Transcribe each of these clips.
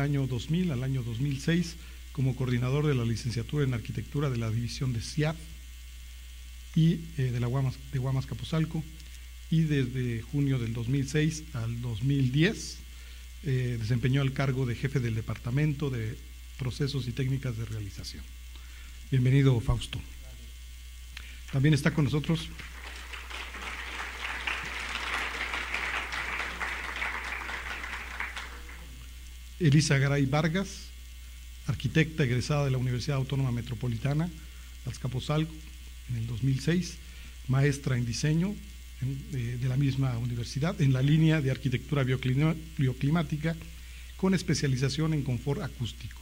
año 2000 al año 2006 como coordinador de la licenciatura en arquitectura de la división de CIAP y eh, de la Guamas, de Guamas Capozalco y desde junio del 2006 al 2010 eh, desempeñó el cargo de jefe del departamento de procesos y técnicas de realización. Bienvenido Fausto. También está con nosotros Elisa Garay Vargas, arquitecta egresada de la Universidad Autónoma Metropolitana, Azcapotzalco, en el 2006, maestra en diseño eh, de la misma universidad, en la línea de arquitectura bioclimática, con especialización en confort acústico.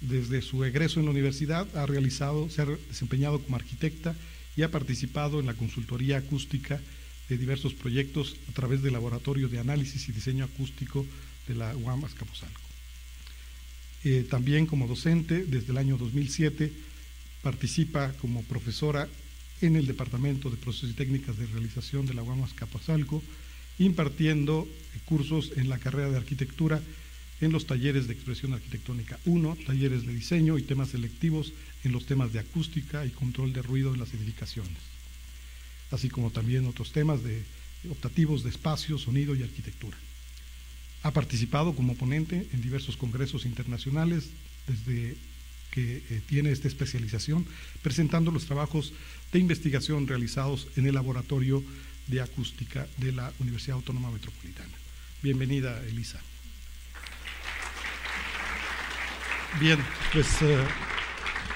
Desde su egreso en la universidad ha realizado, se ha desempeñado como arquitecta y ha participado en la consultoría acústica de diversos proyectos a través del Laboratorio de Análisis y Diseño Acústico de la UAM Azcapotzalco. Eh, también como docente, desde el año 2007, participa como profesora en el Departamento de Procesos y Técnicas de Realización de la UAM Azcapotzalco, impartiendo cursos en la carrera de arquitectura en los talleres de expresión arquitectónica 1, talleres de diseño y temas selectivos en los temas de acústica y control de ruido en las edificaciones, así como también otros temas de optativos de espacio, sonido y arquitectura. Ha participado como ponente en diversos congresos internacionales desde que eh, tiene esta especialización, presentando los trabajos de investigación realizados en el Laboratorio de Acústica de la Universidad Autónoma Metropolitana. Bienvenida, Elisa. Bien, pues eh,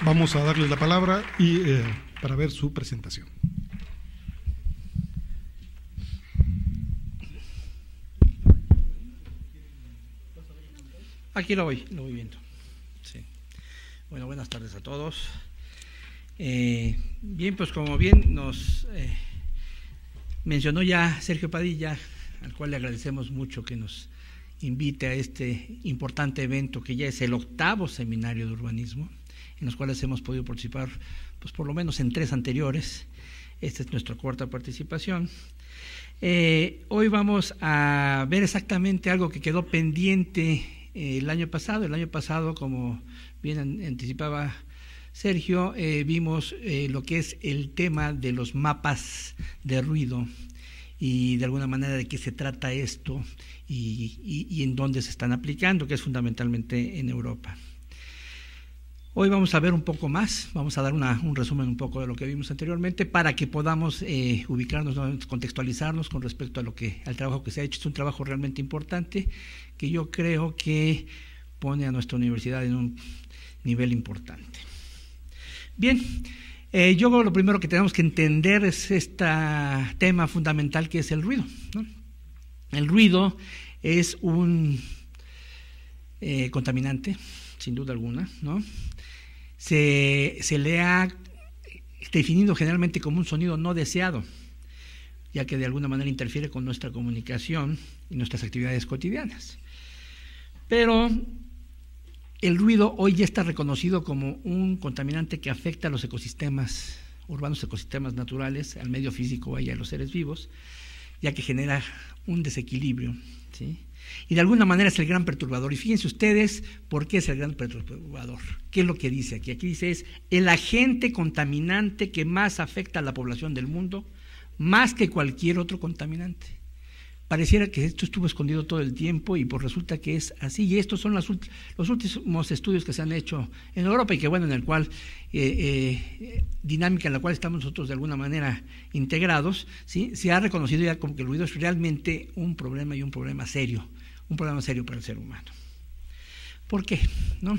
vamos a darle la palabra y, eh, para ver su presentación. Aquí lo voy, lo voy viendo. Bueno, buenas tardes a todos. Eh, bien, pues como bien nos eh, mencionó ya Sergio Padilla, al cual le agradecemos mucho que nos invite a este importante evento que ya es el octavo seminario de urbanismo, en los cuales hemos podido participar, pues por lo menos en tres anteriores. Esta es nuestra cuarta participación. Eh, hoy vamos a ver exactamente algo que quedó pendiente el año pasado. El año pasado, como bien anticipaba Sergio, eh, vimos eh, lo que es el tema de los mapas de ruido y de alguna manera de qué se trata esto y en dónde se están aplicando, que es fundamentalmente en Europa. Hoy vamos a ver un poco más, vamos a dar un resumen un poco de lo que vimos anteriormente para que podamos eh, ubicarnos, contextualizarnos con respecto a lo que, al trabajo que se ha hecho. Es un trabajo realmente importante que yo creo que pone a nuestra universidad en un nivel importante. Bien, eh, yo creo que lo primero que tenemos que entender es este tema fundamental que es el ruido. El ruido es un eh, contaminante, sin duda alguna, ¿no? se, se le ha definido generalmente como un sonido no deseado, ya que de alguna manera interfiere con nuestra comunicación y nuestras actividades cotidianas. Pero el ruido hoy ya está reconocido como un contaminante que afecta a los ecosistemas urbanos, ecosistemas naturales, al medio físico y a los seres vivos, ya que genera un desequilibrio. ¿sí? Y de alguna manera es el gran perturbador. Y fíjense ustedes por qué es el gran perturbador. ¿Qué es lo que dice aquí? Aquí dice es el agente contaminante que más afecta a la población del mundo, más que cualquier otro contaminante. Pareciera que esto estuvo escondido todo el tiempo y pues resulta que es así. Y estos son los últimos estudios que se han hecho en Europa y que bueno, en el cual, eh, eh, dinámica en la cual estamos nosotros de alguna manera integrados, se ha reconocido ya como que el ruido es realmente un problema y un problema serio un problema serio para el ser humano. ¿Por qué? ¿No?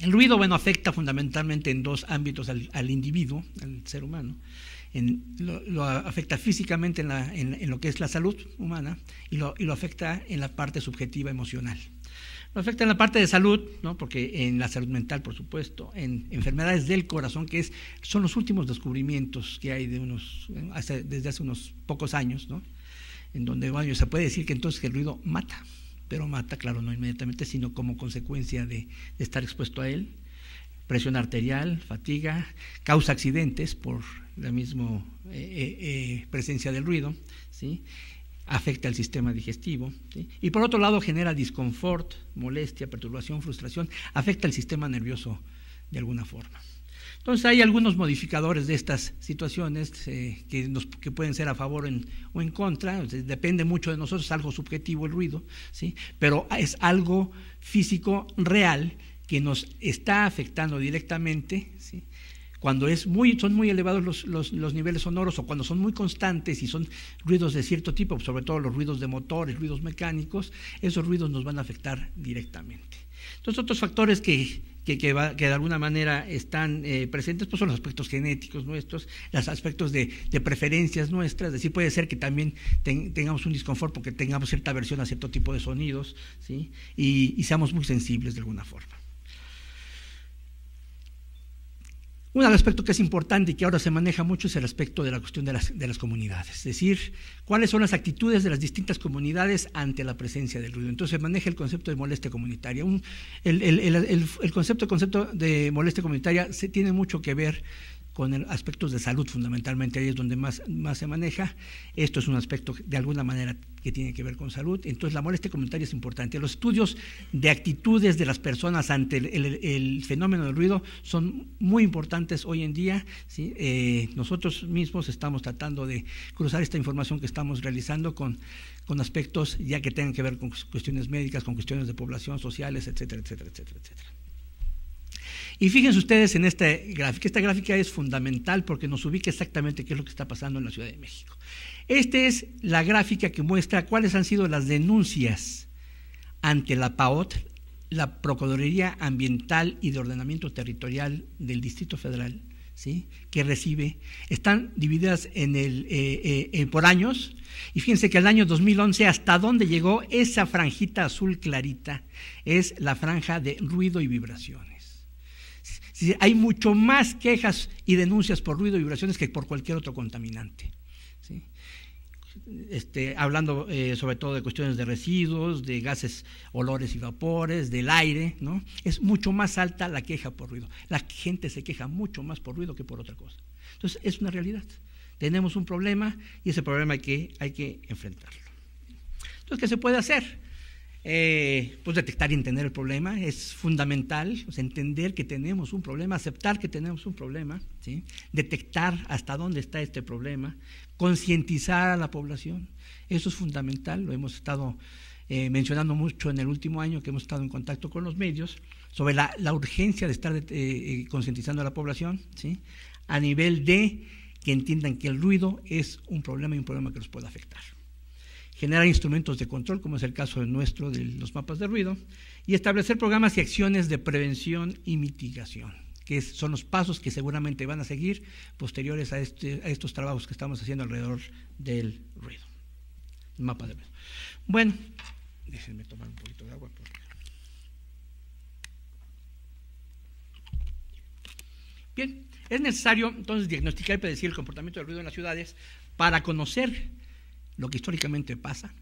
El ruido, bueno, afecta fundamentalmente en dos ámbitos al, individuo, al ser humano. lo, afecta físicamente en, lo que es la salud humana y lo, afecta en la parte subjetiva emocional. Lo afecta en la parte de salud, porque en la salud mental, por supuesto, en enfermedades del corazón, que es, son los últimos descubrimientos que hay de unos, eh, desde hace unos pocos años, ¿no? en donde bueno, se puede decir que entonces el ruido mata, pero mata, claro, no inmediatamente, sino como consecuencia de, estar expuesto a él, presión arterial, fatiga, causa accidentes por la misma eh, eh, eh, presencia del ruido, ¿sí? afecta al sistema digestivo, y por otro lado genera disconfort, molestia, perturbación, frustración, afecta el sistema nervioso de alguna forma. Entonces hay algunos modificadores de estas situaciones eh, que, pueden ser a favor o en contra, depende mucho de nosotros, es algo subjetivo el ruido, ¿sí? pero es algo físico real que nos está afectando directamente. cuando son muy elevados los, los, niveles sonoros o cuando son muy constantes y son ruidos de cierto tipo, sobre todo los ruidos de motores, ruidos mecánicos, esos ruidos nos van a afectar directamente. Entonces otros factores que que, va, de alguna manera están eh, presentes, pues son los aspectos genéticos nuestros, los aspectos de, preferencias nuestras, es decir, puede ser que también tengamos un disconfort porque tengamos cierta aversión a cierto tipo de sonidos, ¿sí? y seamos muy sensibles de alguna forma. Un aspecto que es importante y que ahora se maneja mucho es el aspecto de la cuestión de las, de las, comunidades, es decir, cuáles son las actitudes de las distintas comunidades ante la presencia del ruido. Entonces se maneja el concepto de molestia comunitaria. el, concepto, concepto de molestia comunitaria se tiene mucho que ver con aspectos de salud fundamentalmente, ahí es donde más, más se maneja. Esto es un aspecto de alguna manera que tiene que ver con salud. Entonces, la este comentario es importante. Los estudios de actitudes de las personas ante el, fenómeno del ruido son muy importantes hoy en día. ¿sí? Eh, nosotros mismos estamos tratando de cruzar esta información que estamos realizando con, con aspectos ya que tengan que ver con cuestiones médicas, con cuestiones de población, sociales, etcétera, etcétera, etcétera, etcétera. Y fíjense ustedes en esta gráfica. Esta gráfica es fundamental porque nos ubica exactamente qué es lo que está pasando en la Ciudad de México. Esta es la gráfica que muestra cuáles han sido las denuncias ante la PAOT, la Procuraduría Ambiental y de Ordenamiento Territorial del Distrito Federal, ¿sí? que recibe, están divididas en eh, eh, por años. Y fíjense que al año 2011, hasta dónde llegó esa franjita azul clarita, es la franja de ruido y vibración. Hay mucho más quejas y denuncias por ruido y vibraciones que por cualquier otro contaminante. Este, hablando eh, sobre todo de cuestiones de residuos, de gases, olores y vapores, del aire, Es mucho más alta la queja por ruido. La gente se queja mucho más por ruido que por otra cosa. Entonces, es una realidad. Tenemos un problema y ese problema hay que enfrentarlo. Entonces, ¿qué se puede hacer? Eh, pues detectar y entender el problema es fundamental, entender que tenemos un problema, aceptar que tenemos un problema, detectar hasta dónde está este problema, concientizar a la población, eso es fundamental, lo hemos estado eh, mencionando mucho en el último año que hemos estado en contacto con los medios, sobre la, urgencia de estar eh, concientizando a la población, ¿sí? a nivel de que entiendan que el ruido es un problema y un problema que los puede afectar generar instrumentos de control, como es el caso de nuestro de los mapas de ruido, y establecer programas y acciones de prevención y mitigación, que son los pasos que seguramente van a seguir posteriores a, este, estos trabajos que estamos haciendo alrededor del ruido, mapa de ruido. Bueno, déjenme tomar un poquito de agua. Bien, es necesario entonces diagnosticar y predecir el comportamiento del ruido en las ciudades para conocer lo que históricamente pasa,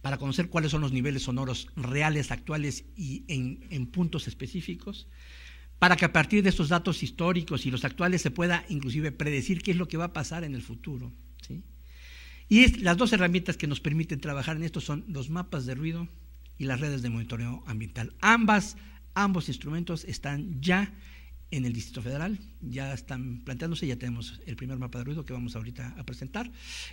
para conocer cuáles son los niveles sonoros reales, actuales y en, puntos específicos, para que a partir de estos datos históricos y los actuales se pueda inclusive predecir qué es lo que va a pasar en el futuro. Y las dos herramientas que nos permiten trabajar en esto son los mapas de ruido y las redes de monitoreo ambiental. Ambas, ambos instrumentos están ya en el Distrito Federal. Ya están planteándose, ya tenemos el primer mapa de ruido que vamos ahorita a presentar.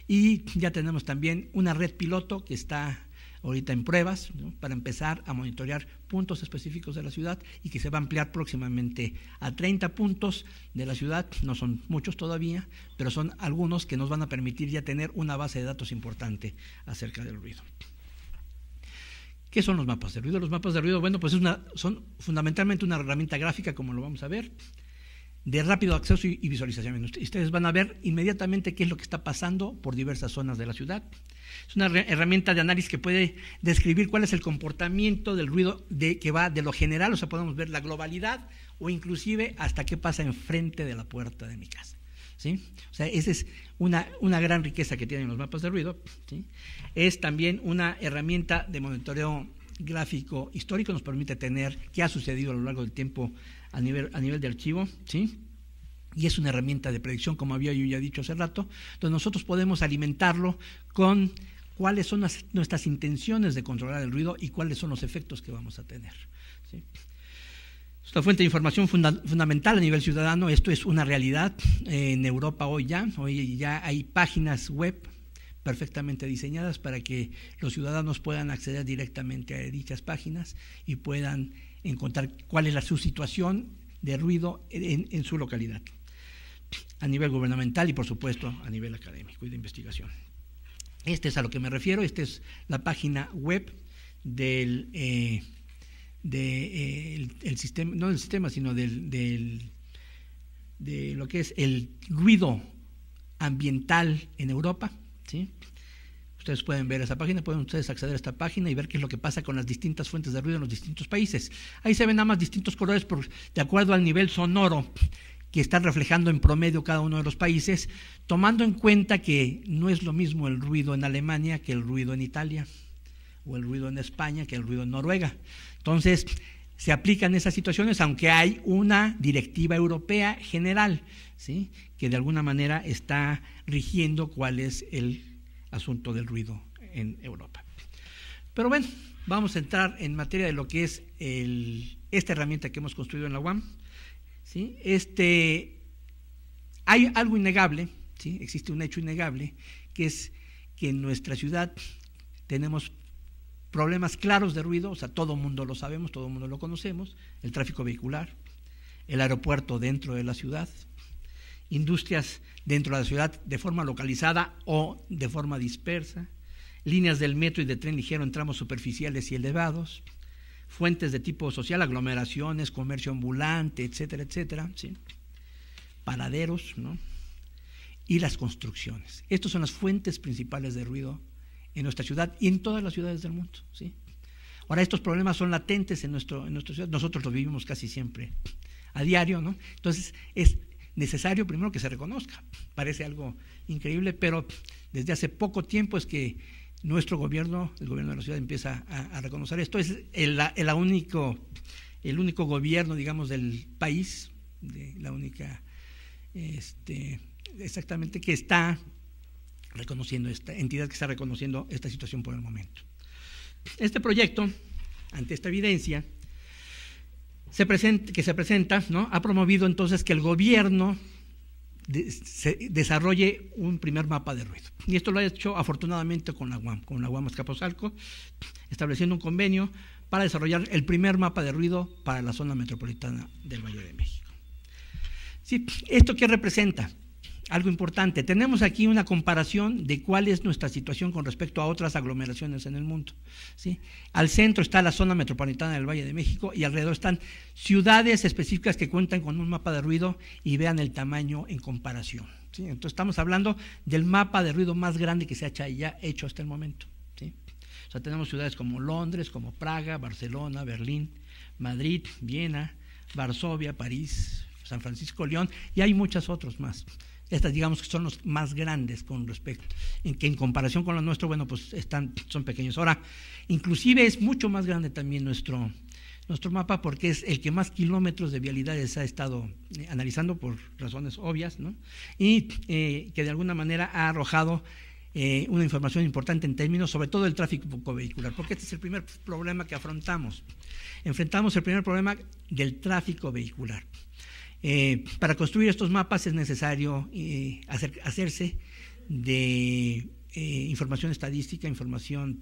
Y ya tenemos también una red piloto que está ahorita en pruebas para empezar a monitorear puntos específicos de la ciudad y que se va a ampliar próximamente a 30 puntos de la ciudad. No son muchos todavía, pero son algunos que nos van a permitir ya tener una base de datos importante acerca del ruido. ¿Qué son los mapas de ruido? Los mapas de ruido, bueno, pues son fundamentalmente una herramienta gráfica, como lo vamos a ver, de rápido acceso y, y, visualización. Ustedes van a ver inmediatamente qué es lo que está pasando por diversas zonas de la ciudad. Es una herramienta de análisis que puede describir cuál es el comportamiento del ruido de, que va de lo general, o sea, podemos ver la globalidad o inclusive hasta qué pasa enfrente de la puerta de mi casa. O sea, esa es una, gran riqueza que tienen los mapas de ruido. Es también una herramienta de monitoreo gráfico histórico, nos permite tener qué ha sucedido a lo largo del tiempo a nivel, a nivel de archivo, ¿sí? y es una herramienta de predicción, como había yo ya dicho hace rato, donde nosotros podemos alimentarlo con cuáles son nuestras intenciones de controlar el ruido y cuáles son los efectos que vamos a tener. Esta fuente de información fundamental a nivel ciudadano. Esto es una realidad eh, en Europa hoy ya. Hoy ya hay páginas web perfectamente diseñadas para que los ciudadanos puedan acceder directamente a dichas páginas y puedan encontrar cuál es la, su situación de ruido en, su localidad, a nivel gubernamental y por supuesto a nivel académico y de investigación. Este es a lo que me refiero, esta es la página web del eh, de, eh, sistema, no del sistema, sino del, de lo que es el ruido ambiental en Europa. ¿sí? Ustedes pueden ver esa página, pueden ustedes acceder a esta página y ver qué es lo que pasa con las distintas fuentes de ruido en los distintos países. Ahí se ven nada más distintos colores de acuerdo al nivel sonoro que está reflejando en promedio cada uno de los países, tomando en cuenta que no es lo mismo el ruido en Alemania que el ruido en Italia o el ruido en España que el ruido en Noruega. Entonces, se aplican esas situaciones, aunque hay una directiva europea general, ¿sí? que de alguna manera está rigiendo cuál es el asunto del ruido en Europa. Pero bueno, vamos a entrar en materia de lo que es esta herramienta que hemos construido en la UAM. ¿sí? Este, hay algo innegable, ¿sí? existe un hecho innegable, que es que en nuestra ciudad tenemos problemas claros de ruido, o sea, todo el mundo lo sabemos, todo el mundo lo conocemos, el tráfico vehicular, el aeropuerto dentro de la ciudad, industrias dentro de la ciudad de forma localizada o de forma dispersa, líneas del metro y de tren ligero en tramos superficiales y elevados, fuentes de tipo social, aglomeraciones, comercio ambulante, etcétera, etcétera, ¿sí? paraderos, ¿no? y las construcciones. Estas son las fuentes principales de ruido en nuestra ciudad y en todas las ciudades del mundo. ¿sí? Ahora estos problemas son latentes en, nuestro, nuestra ciudad, nosotros los vivimos casi siempre, a diario, ¿no? Entonces es necesario primero que se reconozca, parece algo increíble, pero desde hace poco tiempo es que nuestro gobierno, el gobierno de la ciudad, empieza a, reconocer esto. Es el, único, el único gobierno, digamos, del país, la única, este, exactamente, que está reconociendo esta entidad que está reconociendo esta situación por el momento. Este proyecto, ante esta evidencia, se que se presenta, ¿no? ha promovido entonces que el gobierno desarrolle un primer mapa de ruido. Y esto lo ha hecho afortunadamente con la UAM, con la UAM Escaposalco, estableciendo un convenio para desarrollar el primer mapa de ruido para la zona metropolitana del Valle de México. Sí, ¿Esto qué representa? algo importante. Tenemos aquí una comparación de cuál es nuestra situación con respecto a otras aglomeraciones en el mundo. Al centro está la zona metropolitana del Valle de México y alrededor están ciudades específicas que cuentan con un mapa de ruido y vean el tamaño en comparación. Entonces estamos hablando del mapa de ruido más grande que se ha hecho hasta el momento. tenemos ciudades como Londres, como Praga, Barcelona, Berlín, Madrid, Viena, Varsovia, París, San Francisco, León y hay muchas otras más. Estas digamos que son los más grandes con respecto, en que en comparación con los nuestros, bueno, pues están, son pequeños. Ahora, inclusive es mucho más grande también nuestro, nuestro mapa porque es el que más kilómetros de vialidades ha estado eh, analizando por razones obvias, ¿no? Y eh, que de alguna manera ha arrojado eh, una información importante en términos, sobre todo del tráfico vehicular, porque este es el primer problema que afrontamos. Enfrentamos el primer problema del tráfico vehicular. Eh, para construir estos mapas es necesario eh, hacerse de eh, información estadística, información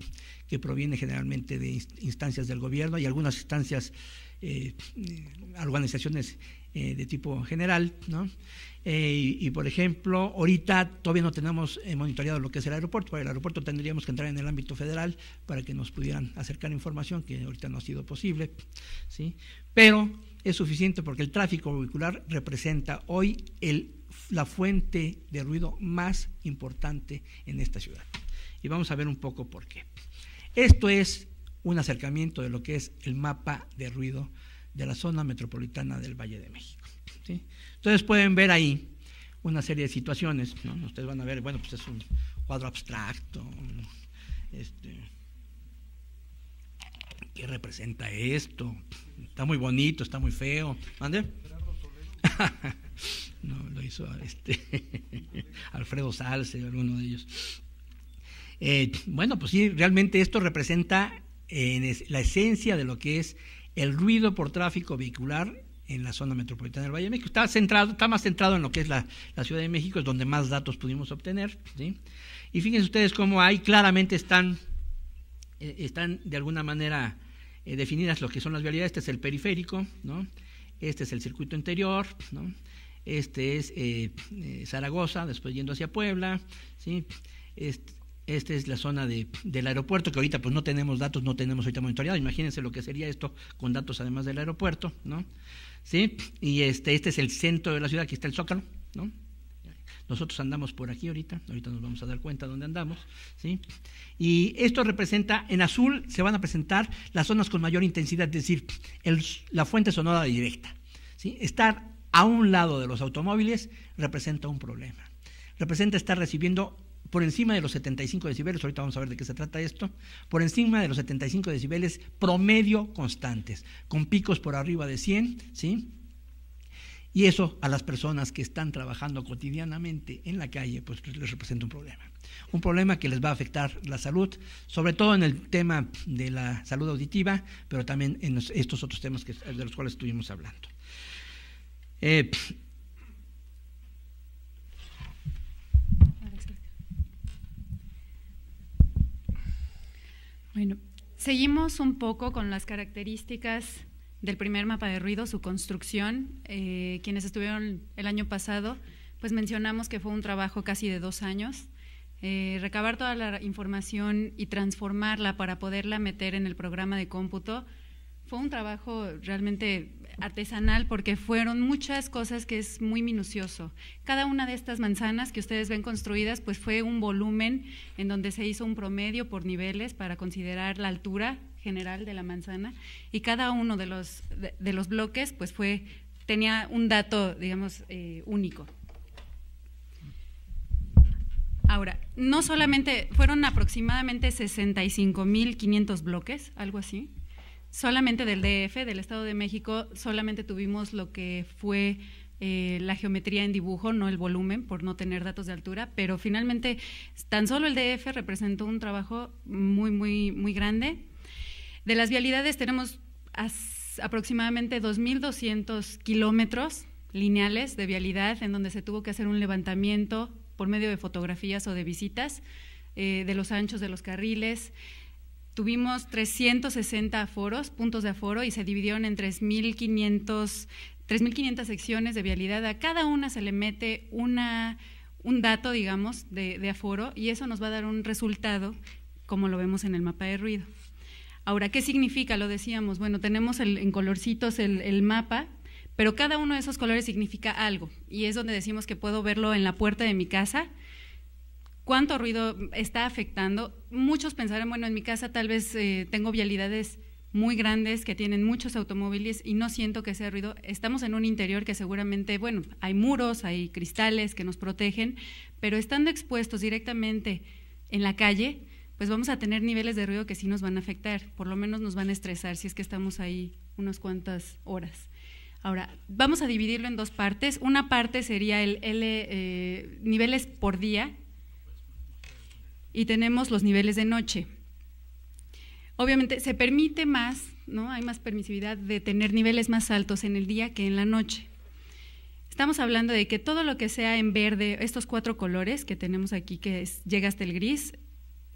que proviene generalmente de instancias del gobierno y algunas instancias, organizaciones de tipo general, ¿no? y, por ejemplo, ahorita todavía no tenemos monitoreado lo que es el aeropuerto. Para el aeropuerto tendríamos que entrar en el ámbito federal para que nos pudieran acercar información que ahorita no ha sido posible, ¿sí? Pero es suficiente porque el tráfico vehicular representa hoy el, la fuente de ruido más importante en esta ciudad. Y vamos a ver un poco por qué. Esto es un acercamiento de lo que es el mapa de ruido de la zona metropolitana del Valle de México. Entonces pueden ver ahí una serie de situaciones. Ustedes van a ver, bueno, pues es un cuadro abstracto, este, ¿Qué representa esto? Está muy bonito, está muy feo. ¿Mande? no, lo hizo este Alfredo Salce, alguno de ellos. Eh, bueno, pues sí, realmente esto representa la esencia de lo que es el ruido por tráfico vehicular en la zona metropolitana del Valle de México. Está, centrado, está más centrado en lo que es la, Ciudad de México, es donde más datos pudimos obtener. Y fíjense ustedes cómo ahí claramente están, eh, están de alguna manera eh, definidas lo que son las vialidades. Este es el periférico, ¿no? Este es el circuito interior, ¿no? Este es eh, eh, Zaragoza, después yendo hacia Puebla, ¿sí? Este, esta es la zona del aeropuerto, que ahorita pues no tenemos datos, no tenemos ahorita monitoreado. Imagínense lo que sería esto con datos además del aeropuerto, ¿no? Sí, y este, este es el centro de la ciudad, aquí está el Zócalo, ¿no? Nosotros andamos por aquí ahorita, ahorita nos vamos a dar cuenta dónde andamos, ¿sí? Y esto representa, en azul se van a presentar las zonas con mayor intensidad, es decir, la fuente sonora directa, ¿sí? Estar a un lado de los automóviles representa un problema. Representa estar recibiendo por encima de los 75 decibeles, ahorita vamos a ver de qué se trata esto, por encima de los 75 decibeles promedio constantes, con picos por arriba de 100, ¿sí? Y eso a las personas que están trabajando cotidianamente en la calle, pues, pues les representa un problema. Un problema que les va a afectar la salud, sobre todo en el tema de la salud auditiva, pero también en estos otros temas de los cuales estuvimos hablando. Eh, bueno, seguimos un poco con las características del primer mapa de ruido, su construcción. Eh, quienes estuvieron el año pasado, pues mencionamos que fue un trabajo casi de dos años. Eh, recabar toda la información y transformarla para poderla meter en el programa de cómputo fue un trabajo realmente artesanal porque fueron muchas cosas que es muy minucioso. Cada una de estas manzanas que ustedes ven construidas, pues fue un volumen en donde se hizo un promedio por niveles para considerar la altura general de la manzana y cada uno de los, de, los bloques pues fue, tenía un dato, digamos, eh, único. Ahora, no solamente, fueron aproximadamente 65.500 bloques, algo así. Solamente del DF, del Estado de México, solamente tuvimos lo que fue eh, la geometría en dibujo, no el volumen, por no tener datos de altura, pero finalmente tan solo el DF representó un trabajo muy, muy, muy grande. De las vialidades tenemos aproximadamente 2.200 kilómetros lineales de vialidad en donde se tuvo que hacer un levantamiento por medio de fotografías o de visitas eh, de los anchos de los carriles. Tuvimos 360 aforos, puntos de aforo, y se dividieron en 3.500 secciones de vialidad. A cada una se le mete una, un dato, digamos, de aforo, y eso nos va a dar un resultado como lo vemos en el mapa de ruido. Ahora, ¿qué significa? Lo decíamos, bueno, tenemos en colorcitos el, mapa, pero cada uno de esos colores significa algo y es donde decimos que puedo verlo en la puerta de mi casa. ¿Cuánto ruido está afectando? Muchos pensarán, bueno, en mi casa tal vez eh, tengo vialidades muy grandes que tienen muchos automóviles y no siento que sea ruido. Estamos en un interior que seguramente, bueno, hay muros, hay cristales que nos protegen, pero estando expuestos directamente en la calle, pues vamos a tener niveles de ruido que sí nos van a afectar, por lo menos nos van a estresar si es que estamos ahí unas cuantas horas. Ahora, vamos a dividirlo en dos partes. Una parte sería el L, eh, niveles por día y tenemos los niveles de noche. Obviamente se permite más, ¿no? Hay más permisividad de tener niveles más altos en el día que en la noche. Estamos hablando de que todo lo que sea en verde, estos cuatro colores que tenemos aquí, que es, llega hasta el gris,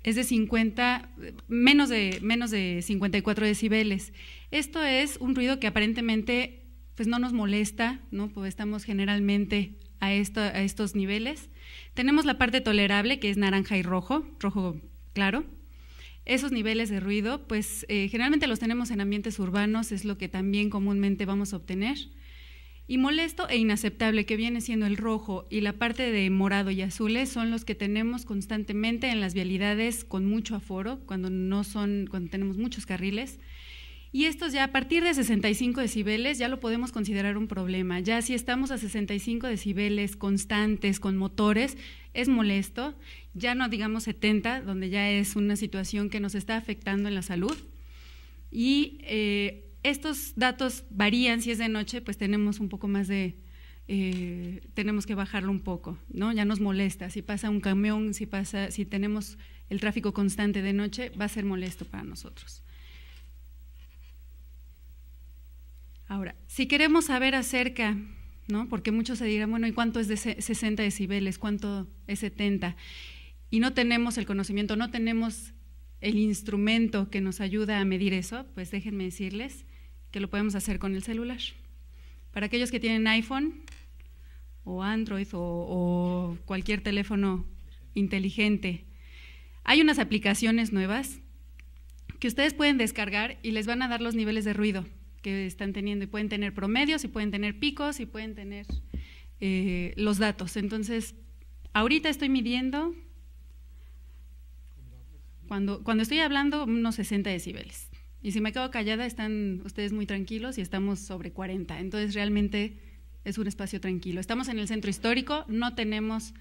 es de 50, menos de, menos de 54 decibeles. Esto es un ruido que aparentemente pues no nos molesta, ¿no? Pues estamos generalmente a, a estos niveles. Tenemos la parte tolerable, que es naranja y rojo, rojo claro. Esos niveles de ruido, pues eh, generalmente los tenemos en ambientes urbanos, es lo que también comúnmente vamos a obtener. Y molesto e inaceptable, que viene siendo el rojo y la parte de morado y azules, son los que tenemos constantemente en las vialidades con mucho aforo, cuando no son, cuando tenemos muchos carriles. Y estos ya a partir de 65 decibeles ya lo podemos considerar un problema. Ya si estamos a 65 decibeles constantes con motores, es molesto. Ya no digamos 70, donde ya es una situación que nos está afectando en la salud. Y eh, estos datos varían, si es de noche, pues tenemos un poco más de, eh, tenemos que bajarlo un poco, ¿no? Ya nos molesta. Si pasa un camión, si pasa, si tenemos el tráfico constante de noche, va a ser molesto para nosotros. Ahora, si queremos saber acerca, ¿no? Porque muchos se dirán, bueno, ¿y cuánto es de 60 decibeles? ¿Cuánto es 70? Y no tenemos el conocimiento, no tenemos el instrumento que nos ayuda a medir eso, pues déjenme decirles que lo podemos hacer con el celular. Para aquellos que tienen iPhone o Android o, cualquier teléfono inteligente, hay unas aplicaciones nuevas que ustedes pueden descargar y les van a dar los niveles de ruido que están teniendo y pueden tener promedios y pueden tener picos y pueden tener eh, los datos. Entonces, ahorita estoy midiendo, cuando, cuando estoy hablando, unos 60 decibeles. Y si me quedo callada, están ustedes muy tranquilos y estamos sobre 40. Entonces realmente es un espacio tranquilo. Estamos en el centro histórico, no tenemos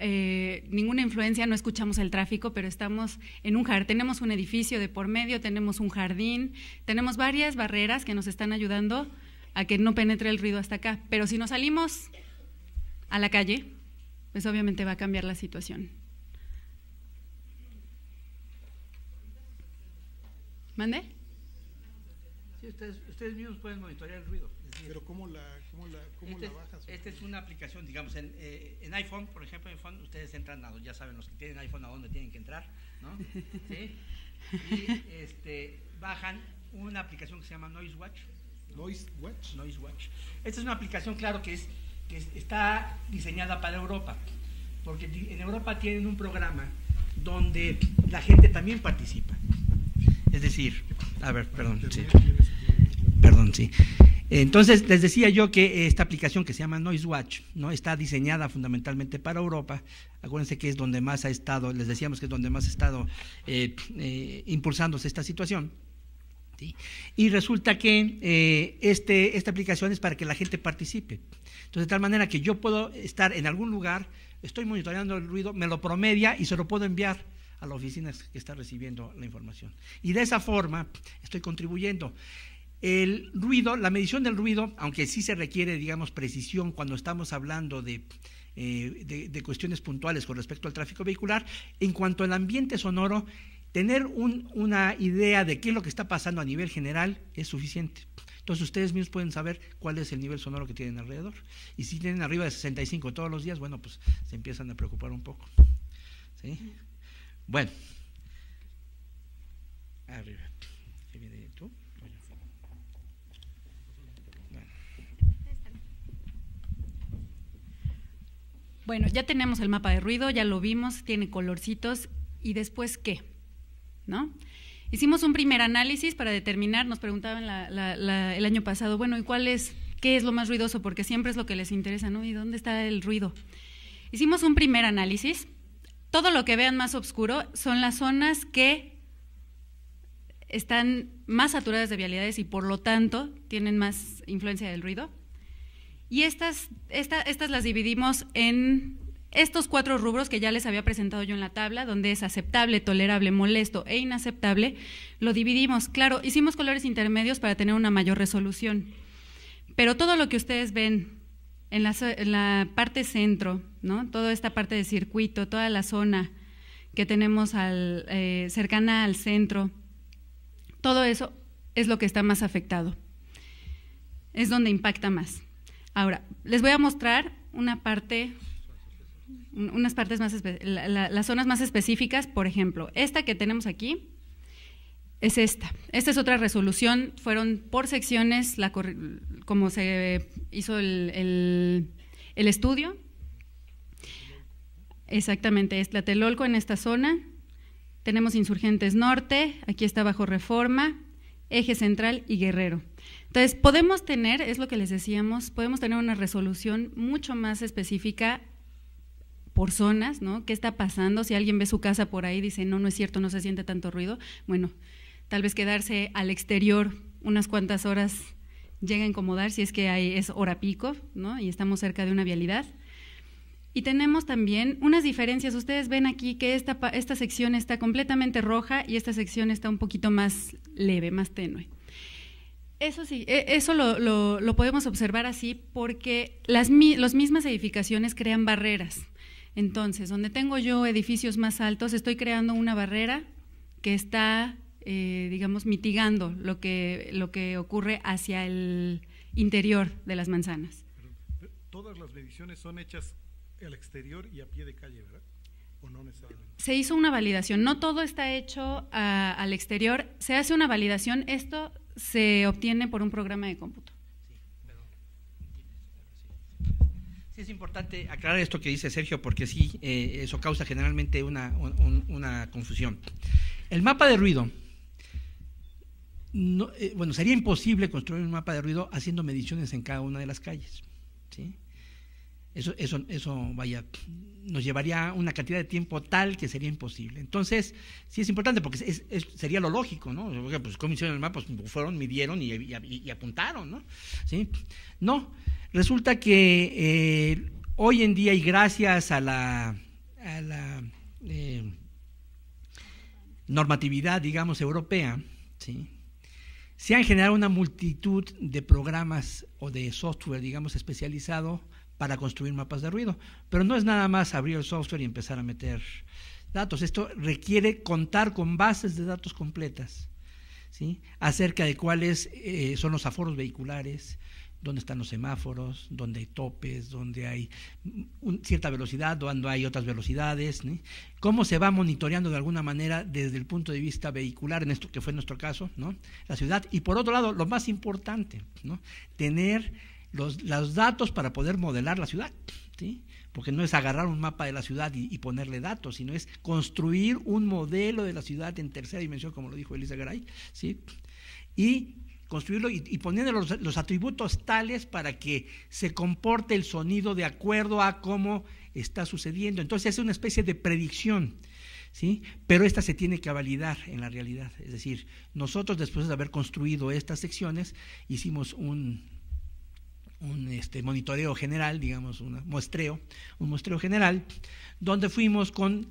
eh, ninguna influencia, no escuchamos el tráfico, pero estamos en un jardín, tenemos un edificio de por medio, tenemos un jardín, tenemos varias barreras que nos están ayudando a que no penetre el ruido hasta acá. Pero si nos salimos a la calle, pues obviamente va a cambiar la situación. ¿Mande? ustedes, ustedes mismos pueden monitorear el ruido. Pero ¿cómo la, la, la bajas? Esta es este una aplicación, digamos, en, eh, en iPhone, por ejemplo, en iPhone ustedes entran a, ya saben los que tienen iPhone a dónde tienen que entrar, ¿no? Y este, bajan una aplicación que se llama Noise Watch. Noise Watch. Noise Watch. Esta es una aplicación, claro, que, es, que está diseñada para Europa, porque en Europa tienen un programa donde la gente también participa. Es decir, a ver, perdón, sí. Perdón, sí. Entonces, les decía yo que esta aplicación que se llama Noise Watch, ¿no? Está diseñada fundamentalmente para Europa. Acuérdense que es donde más ha estado, les decíamos que es donde más ha estado eh, eh, impulsándose esta situación. Y resulta que eh, este, esta aplicación es para que la gente participe. Entonces, de tal manera que yo puedo estar en algún lugar, estoy monitoreando el ruido, me lo promedia y se lo puedo enviar a la oficina que está recibiendo la información. Y de esa forma estoy contribuyendo. El ruido, la medición del ruido, aunque sí se requiere, digamos, precisión cuando estamos hablando de, eh, de, cuestiones puntuales con respecto al tráfico vehicular, en cuanto al ambiente sonoro, tener una idea de qué es lo que está pasando a nivel general es suficiente. Entonces ustedes mismos pueden saber cuál es el nivel sonoro que tienen alrededor. Y si tienen arriba de 65 todos los días, bueno, pues se empiezan a preocupar un poco. ¿sí? Bueno. Bueno, ya tenemos el mapa de ruido, ya lo vimos, tiene colorcitos. ¿Y después qué? ¿No? Hicimos un primer análisis para determinar, nos preguntaban el año pasado, bueno, ¿y cuál es, qué es lo más ruidoso? Porque siempre es lo que les interesa, ¿no? ¿Y dónde está el ruido? Hicimos un primer análisis todo lo que vean más oscuro son las zonas que están más saturadas de vialidades y por lo tanto tienen más influencia del ruido. Y estas, estas las dividimos en estos cuatro rubros que ya les había presentado yo en la tabla, donde es aceptable, tolerable, molesto e inaceptable, lo dividimos. Claro, hicimos colores intermedios para tener una mayor resolución. Pero todo lo que ustedes ven en la parte centro, Toda esta parte de circuito, toda la zona que tenemos eh, cercana al centro, todo eso es lo que está más afectado. Es donde impacta más. Ahora, les voy a mostrar una parte, unas partes más, las zonas más específicas, por ejemplo, esta que tenemos aquí es esta. Esta es otra resolución, fueron por secciones como se hizo el estudio Exactamente, es Tlatelolco en esta zona. Tenemos Insurgentes Norte, aquí está bajo Reforma, Eje Central y Guerrero. Entonces, podemos tener, es lo que les decíamos, podemos tener una resolución mucho más específica por zonas, ¿no? ¿Qué está pasando? Si alguien ve su casa por ahí y dice, no, no es cierto, no se siente tanto ruido, bueno, tal vez quedarse al exterior unas cuantas horas llega a incomodar si es que hay, es hora pico, ¿no? Y estamos cerca de una vialidad. Y tenemos también unas diferencias. Ustedes ven aquí que esta, esta sección está completamente roja y esta sección está un poquito más leve, más tenue. Eso sí, e, eso lo, podemos observar así porque las los mismas edificaciones crean barreras. Entonces, donde tengo yo edificios más altos, estoy creando una barrera que está, eh, digamos, mitigando lo que, lo que ocurre hacia el interior de las manzanas. ¿Todas las mediciones son hechas al exterior y a pie de calle, ¿verdad? Se hizo una validación, no todo está hecho ah, al exterior, se hace una validación, esto se obtiene por un programa de cómputo. Sí, es importante aclarar esto que dice Sergio, porque sí, eh, eso causa generalmente una, confusión. El mapa de ruido. Eh, bueno, sería imposible construir un mapa de ruido haciendo mediciones en cada una de las calles. ¿sí? eso, eso, eso vaya, nos llevaría una cantidad de tiempo tal que sería imposible. Entonces, sí es importante porque sería lo lógico, ¿no? Porque, pues, comisiones el mapa? Pues fueron, midieron y, apuntaron, ¿no? ¿Sí? No, resulta que eh, hoy en día y gracias a la, eh, normatividad, digamos, europea, ¿sí? se han generado una multitud de programas o de software, digamos, especializado para construir mapas de ruido. Pero no es nada más abrir el software y empezar a meter datos. Esto requiere contar con bases de datos completas, ¿sí? acerca de cuáles eh, son los aforos vehiculares, dónde están los semáforos, dónde hay topes, dónde hay cierta velocidad, dónde hay otras velocidades, cómo se va monitoreando de alguna manera desde el punto de vista vehicular, en esto que fue nuestro caso, ¿no? la ciudad. Y por otro lado, lo más importante, ¿no? tener los, datos para poder modelar la ciudad. ¿sí? Porque no es agarrar un mapa de la ciudad y, ponerle datos, sino es construir un modelo de la ciudad en tercera dimensión, como lo dijo Elisa Garay, ¿sí? y construirlo y, poniendo los, atributos tales para que se comporte el sonido de acuerdo a cómo está sucediendo. Entonces es una especie de predicción, ¿sí? Pero esta se tiene que validar en la realidad. Es decir, nosotros después de haber construido estas secciones, hicimos un, un este, monitoreo general, digamos, un muestreo, un muestreo general, donde fuimos con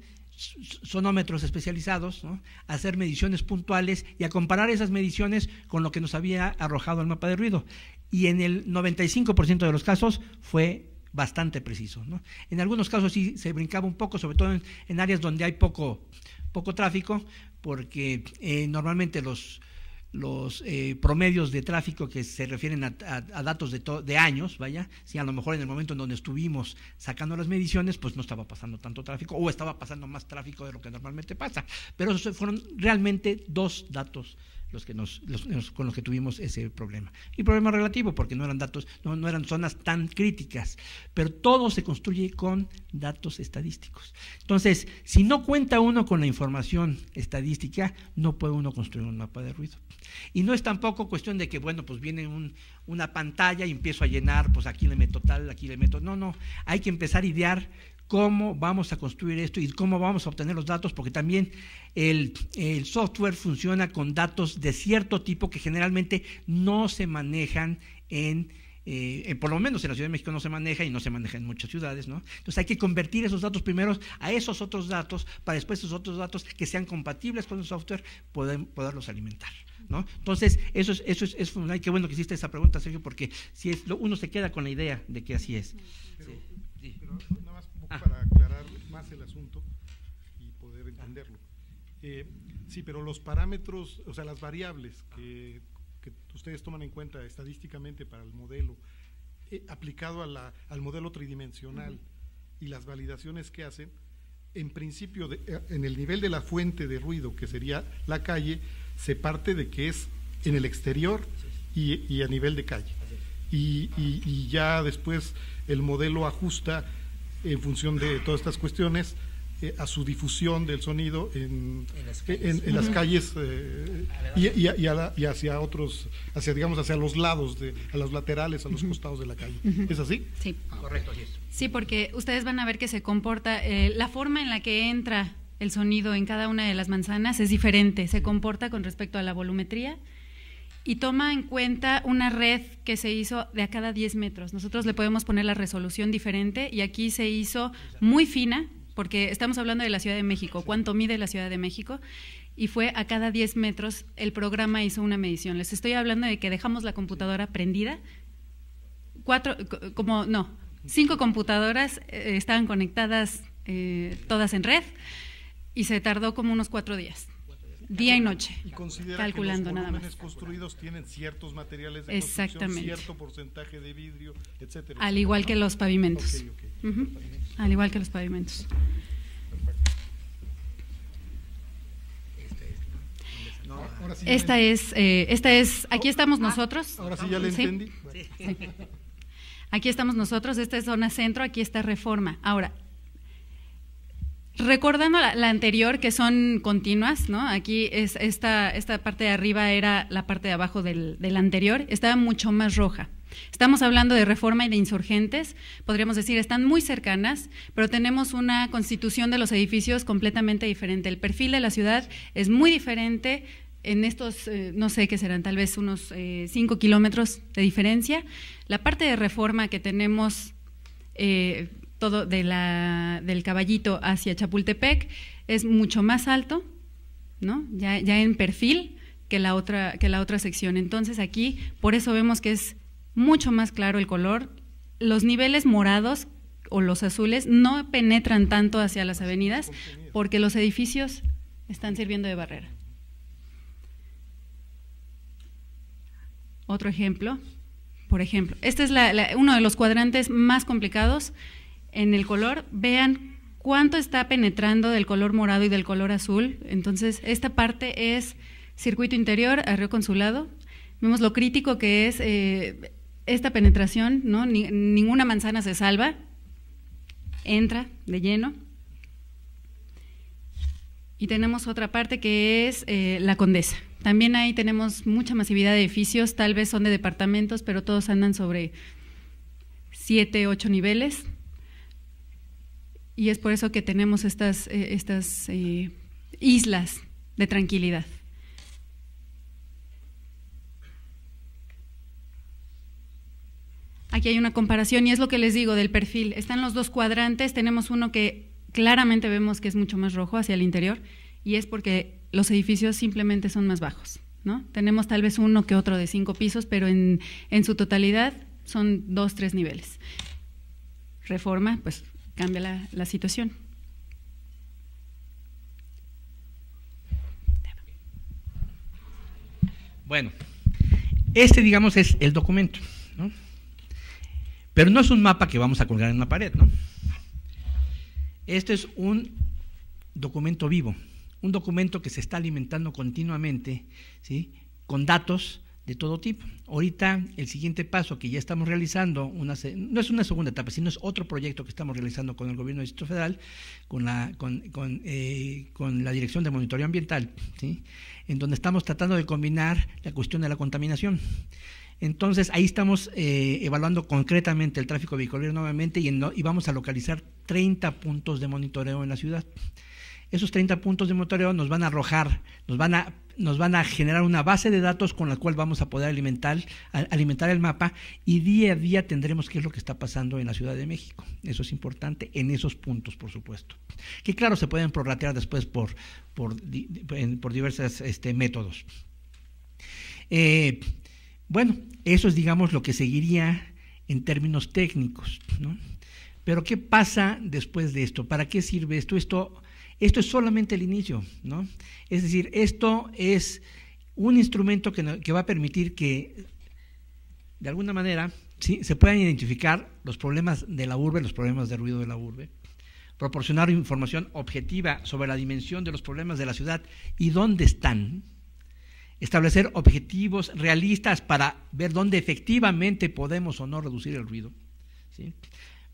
sonómetros especializados, a hacer mediciones puntuales y a comparar esas mediciones con lo que nos había arrojado el mapa de ruido. Y en el 95% de los casos fue bastante preciso. En algunos casos sí se brincaba un poco, sobre todo en, áreas donde hay poco, poco tráfico, porque eh, normalmente los, los eh, promedios de tráfico que se refieren a, datos de, de, años, vaya, si a lo mejor en el momento en donde estuvimos sacando las mediciones, pues no estaba pasando tanto tráfico o estaba pasando más tráfico de lo que normalmente pasa. Pero esos fueron realmente dos datos los que nos, los, con los que tuvimos ese problema. Y problema relativo, porque no eran datos, no, no eran zonas tan críticas, pero todo se construye con datos estadísticos. Entonces, si no cuenta uno con la información estadística, no puede uno construir un mapa de ruido. Y no es tampoco cuestión de que, bueno, pues viene una pantalla y empiezo a llenar, pues aquí le meto tal, aquí le meto. No, no, hay que empezar a idear cómo vamos a construir esto y cómo vamos a obtener los datos, porque también el, software funciona con datos de cierto tipo que generalmente no se manejan eh, en... por lo menos en la Ciudad de México no se maneja y no se maneja en muchas ciudades, ¿no? Entonces hay que convertir esos datos primero a esos otros datos para después esos otros datos que sean compatibles con el software poderlos alimentar. ¿No? Entonces, eso es, eso es, es fundamental. Qué bueno que hiciste esa pregunta, Sergio, porque si es, uno se queda con la idea de que así es. sí. Ah. para aclarar más el asunto y poder ah. entenderlo. Eh, sí, pero los parámetros, o sea, las variables que, ustedes toman en cuenta estadísticamente para el modelo, eh, aplicado al modelo tridimensional y las validaciones que hacen, en principio, eh, en el nivel de la fuente de ruido, que sería la calle, se parte de que es en el exterior y, a nivel de calle. Y, y ya después el modelo ajusta en función de todas estas cuestiones eh, a su difusión del sonido en, las calles, eh, y, hacia otros, hacia digamos hacia los lados, de, a los laterales, a los costados de la calle. ¿Es así? Sí. Ah, correcto, sí. porque ustedes van a ver que se comporta, eh, la forma en la que entra el sonido en cada una de las manzanas es diferente, se comporta con respecto a la volumetría y toma en cuenta una red que se hizo de a cada 10 metros. Nosotros le podemos poner la resolución diferente y aquí se hizo muy fina, porque estamos hablando de la Ciudad de México, cuánto mide la Ciudad de México, y fue a cada 10 metros el programa hizo una medición. Les estoy hablando de que dejamos la computadora prendida, cuatro, como, no, cinco computadoras eh, estaban conectadas eh, todas en red y se tardó como unos cuatro días. Día y noche. Y considera calculando que los nada más. construidos tienen ciertos materiales de construcción, cierto porcentaje de vidrio, etcétera. Al igual que los pavimentos. Al igual que los pavimentos. Esta este, este. es, eh, esta es, aquí estamos ah, nosotros. Ahora sí ya le entendí. Sí. Aquí estamos nosotros, esta es zona centro, aquí está reforma. Ahora, Recordando la, anterior, que son continuas, ¿no? Aquí es esta, esta parte de arriba era la parte de abajo del, del anterior, estaba mucho más roja. Estamos hablando de reforma y de insurgentes, podríamos decir, están muy cercanas, pero tenemos una constitución de los edificios completamente diferente. El perfil de la ciudad es muy diferente, en estos, eh, no sé qué serán, tal vez unos 5 eh, kilómetros de diferencia. La parte de reforma que tenemos eh, todo del caballito hacia Chapultepec es mucho más alto, ¿no? Ya, en perfil que la, otra, que la otra sección. Entonces aquí, por eso vemos que es mucho más claro el color. Los niveles morados o los azules no penetran tanto hacia las avenidas porque los edificios están sirviendo de barrera. Otro ejemplo, por ejemplo, este es uno de los cuadrantes más complicados en el color, vean cuánto está penetrando del color morado y del color azul. Entonces, esta parte es circuito interior, arreo consulado. Vemos lo crítico que es eh, esta penetración, ¿no? ninguna manzana se salva, entra de lleno. Y tenemos otra parte que es eh, la condesa. También ahí tenemos mucha masividad de edificios, tal vez son de departamentos, pero todos andan sobre siete, ocho niveles. Y es por eso que tenemos estas, eh, estas eh, islas de tranquilidad. Aquí hay una comparación y es lo que les digo del perfil. Están los dos cuadrantes, tenemos uno que claramente vemos que es mucho más rojo hacia el interior y es porque los edificios simplemente son más bajos. ¿no? Tenemos tal vez uno que otro de cinco pisos, pero en, en su totalidad son dos, tres niveles. Reforma, pues cambia la, la situación. Bueno, este, digamos, es el documento, ¿no? Pero no es un mapa que vamos a colgar en la pared, ¿no? Este es un documento vivo, un documento que se está alimentando continuamente, ¿sí? Con datos de todo tipo. Ahorita el siguiente paso que ya estamos realizando, no es una segunda etapa, sino es otro proyecto que estamos realizando con el gobierno del Distrito Federal, con la, con, eh, la Dirección de Monitoreo Ambiental, en donde estamos tratando de combinar la cuestión de la contaminación. Entonces ahí estamos eh, evaluando concretamente el tráfico vehicular nuevamente y, y vamos a localizar 30 puntos de monitoreo en la ciudad esos 30 puntos de monitoreo nos van a arrojar, nos van a nos van a generar una base de datos con la cual vamos a poder alimentar, alimentar el mapa y día a día tendremos qué es lo que está pasando en la Ciudad de México. Eso es importante en esos puntos, por supuesto. Que claro, se pueden prorratear después por, por, por diversos este, métodos. Eh, bueno, eso es, digamos, lo que seguiría en términos técnicos. Pero ¿qué pasa después de esto? ¿Para qué sirve esto? Esto esto es solamente el inicio, ¿no? Es decir, esto es un instrumento que, va a permitir que, de alguna manera, ¿sí? se puedan identificar los problemas de la urbe, los problemas de ruido de la urbe, proporcionar información objetiva sobre la dimensión de los problemas de la ciudad y dónde están, establecer objetivos realistas para ver dónde efectivamente podemos o no reducir el ruido, ¿sí?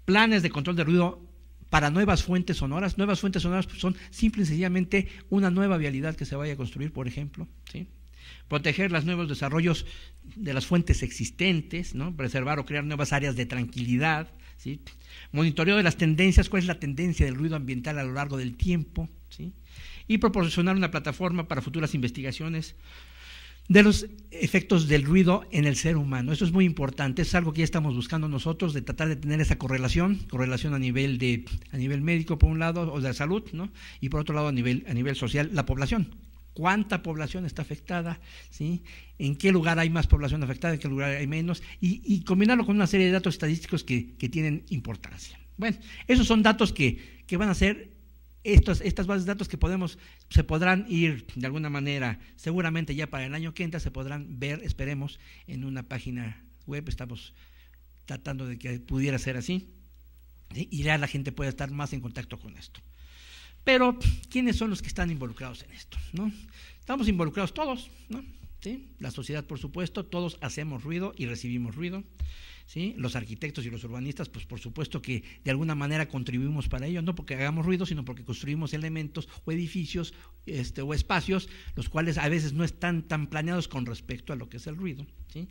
planes de control de ruido para nuevas fuentes sonoras. Nuevas fuentes sonoras son simple y sencillamente una nueva vialidad que se vaya a construir, por ejemplo. ¿sí? Proteger los nuevos desarrollos de las fuentes existentes, ¿no? preservar o crear nuevas áreas de tranquilidad. ¿sí? Monitoreo de las tendencias, cuál es la tendencia del ruido ambiental a lo largo del tiempo. ¿sí? Y proporcionar una plataforma para futuras investigaciones de los efectos del ruido en el ser humano. Eso es muy importante, es algo que ya estamos buscando nosotros, de tratar de tener esa correlación, correlación a nivel, de, a nivel médico por un lado, o de la salud, ¿no? y por otro lado a nivel, a nivel social, la población. ¿Cuánta población está afectada? ¿sí? ¿En qué lugar hay más población afectada? ¿En qué lugar hay menos? Y, combinarlo con una serie de datos estadísticos que, tienen importancia. Bueno, esos son datos que van a ser estos, estas bases de datos que podemos, se podrán ir de alguna manera, seguramente ya para el año que entra se podrán ver, esperemos, en una página web, estamos tratando de que pudiera ser así, y ya la gente pueda estar más en contacto con esto. Pero, ¿quiénes son los que están involucrados en esto? ¿no? Estamos involucrados todos, ¿no? ¿Sí? la sociedad por supuesto, todos hacemos ruido y recibimos ruido. ¿sí? Los arquitectos y los urbanistas, pues por supuesto que de alguna manera contribuimos para ello, no porque hagamos ruido, sino porque construimos elementos o edificios este, o espacios, los cuales a veces no están tan planeados con respecto a lo que es el ruido, ¿sí?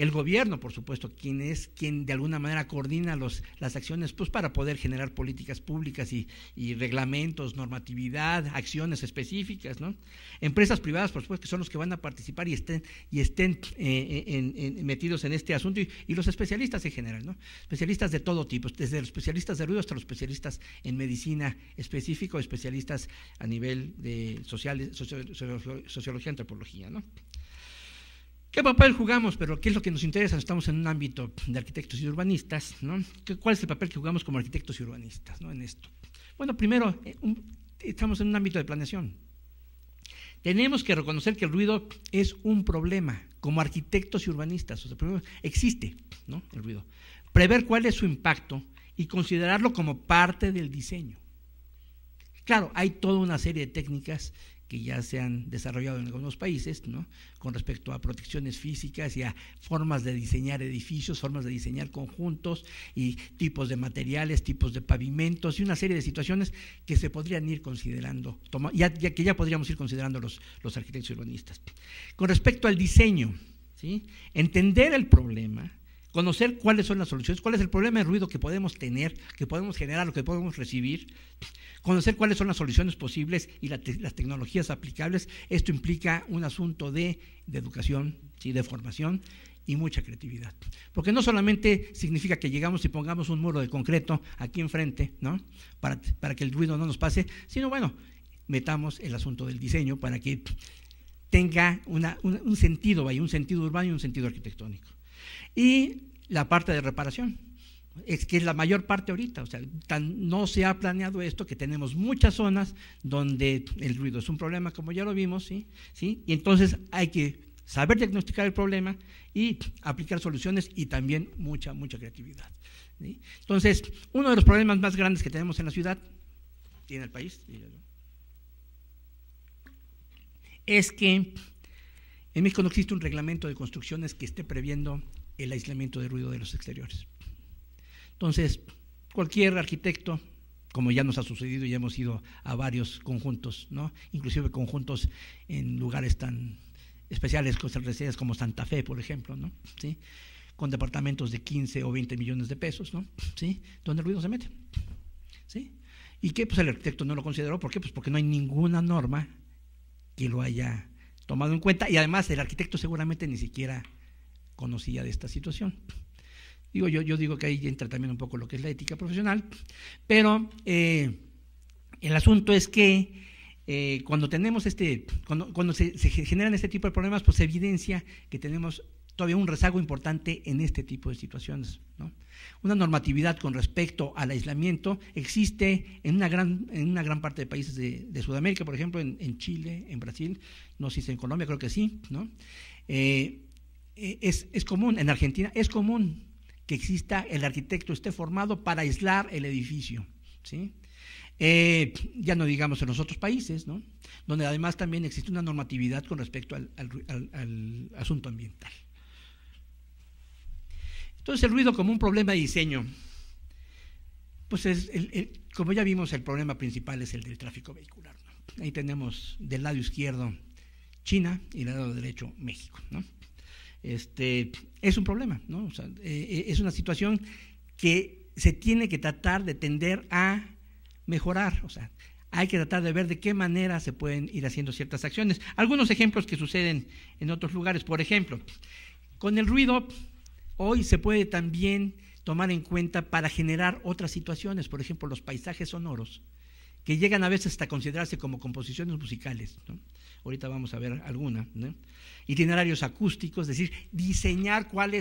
el gobierno, por supuesto, quien es quien de alguna manera coordina los, las acciones pues, para poder generar políticas públicas y, reglamentos, normatividad, acciones específicas. ¿no? Empresas privadas, por supuesto, que son los que van a participar y estén, y estén eh, eh, metidos en este asunto, y, los especialistas en general, ¿no? especialistas de todo tipo, desde los especialistas de ruido hasta los especialistas en medicina específico, especialistas a nivel de sociología y sociología, antropología. ¿no? ¿Qué papel jugamos? Pero ¿qué es lo que nos interesa? Estamos en un ámbito de arquitectos y urbanistas, ¿no? ¿Cuál es el papel que jugamos como arquitectos y urbanistas ¿no? en esto? Bueno, primero, eh, estamos en un ámbito de planeación. Tenemos que reconocer que el ruido es un problema como arquitectos y urbanistas. existe ¿no? el ruido. Prever cuál es su impacto y considerarlo como parte del diseño. Claro, hay toda una serie de técnicas que ya se han desarrollado en algunos países, ¿no? con respecto a protecciones físicas y a formas de diseñar edificios, formas de diseñar conjuntos y tipos de materiales, tipos de pavimentos y una serie de situaciones que se podrían ir considerando, ya, que ya podríamos ir considerando los, los arquitectos urbanistas. Con respecto al diseño, entender el problema, conocer cuáles son las soluciones, cuál es el problema de ruido que podemos tener, que podemos generar, lo que podemos recibir, conocer cuáles son las soluciones posibles y las tecnologías aplicables. Esto implica un asunto de, educación, ¿sí? de formación y mucha creatividad. Porque no solamente significa que llegamos y pongamos un muro de concreto aquí enfrente, ¿no? Para, que el ruido no nos pase, sino bueno, metamos el asunto del diseño para que tenga un sentido, vaya, un sentido urbano y un sentido arquitectónico. Y la parte de reparación, es que es la mayor parte ahorita, o sea, no se ha planeado esto, que tenemos muchas zonas donde el ruido es un problema, como ya lo vimos, ¿sí? ¿Sí? Y entonces hay que saber diagnosticar el problema y aplicar soluciones y también mucha, mucha creatividad. Entonces, uno de los problemas más grandes que tenemos en la ciudad y en el país es que en México no existe un reglamento de construcciones que esté previendo el aislamiento de ruido de los exteriores. Entonces, cualquier arquitecto, como ya nos ha sucedido, ya hemos ido a varios conjuntos, ¿no? inclusive conjuntos en lugares tan especiales como Santa Fe, por ejemplo, ¿Sí? con departamentos de 15 o 20 millones de pesos, ¿no? ¿Sí? donde el ruido se mete. ¿Sí? Y qué? pues, el arquitecto no lo consideró, ¿por qué? Pues porque no hay ninguna norma que lo haya tomado en cuenta y además el arquitecto seguramente ni siquiera conocía de esta situación. Digo, yo, yo digo que ahí entra también un poco lo que es la ética profesional, pero eh, el asunto es que eh, cuando tenemos este, cuando, se, generan este tipo de problemas, pues se evidencia que tenemos todavía un rezago importante en este tipo de situaciones. Una normatividad con respecto al aislamiento existe en una gran, en una gran parte de países de, Sudamérica, por ejemplo, en, Chile, en Brasil, no sé si en Colombia, creo que sí, ¿no? Eh, eh, es, común, en Argentina es común que exista, el arquitecto esté formado para aislar el edificio, ¿sí? Eh, ya no digamos en los otros países, ¿no? donde además también existe una normatividad con respecto al, asunto ambiental. Entonces el ruido como un problema de diseño, pues es como ya vimos el problema principal es el del tráfico vehicular. Ahí tenemos del lado izquierdo China y del lado derecho México. ¿no? este, es un problema, ¿no? O sea, eh, eh, es una situación que se tiene que tratar de tender a mejorar, o sea, hay que tratar de ver de qué manera se pueden ir haciendo ciertas acciones. Algunos ejemplos que suceden en otros lugares, por ejemplo, con el ruido, hoy se puede también tomar en cuenta para generar otras situaciones, por ejemplo, los paisajes sonoros que llegan a veces hasta considerarse como composiciones musicales. Ahorita vamos a ver alguna. Itinerarios acústicos, es decir, diseñar cuál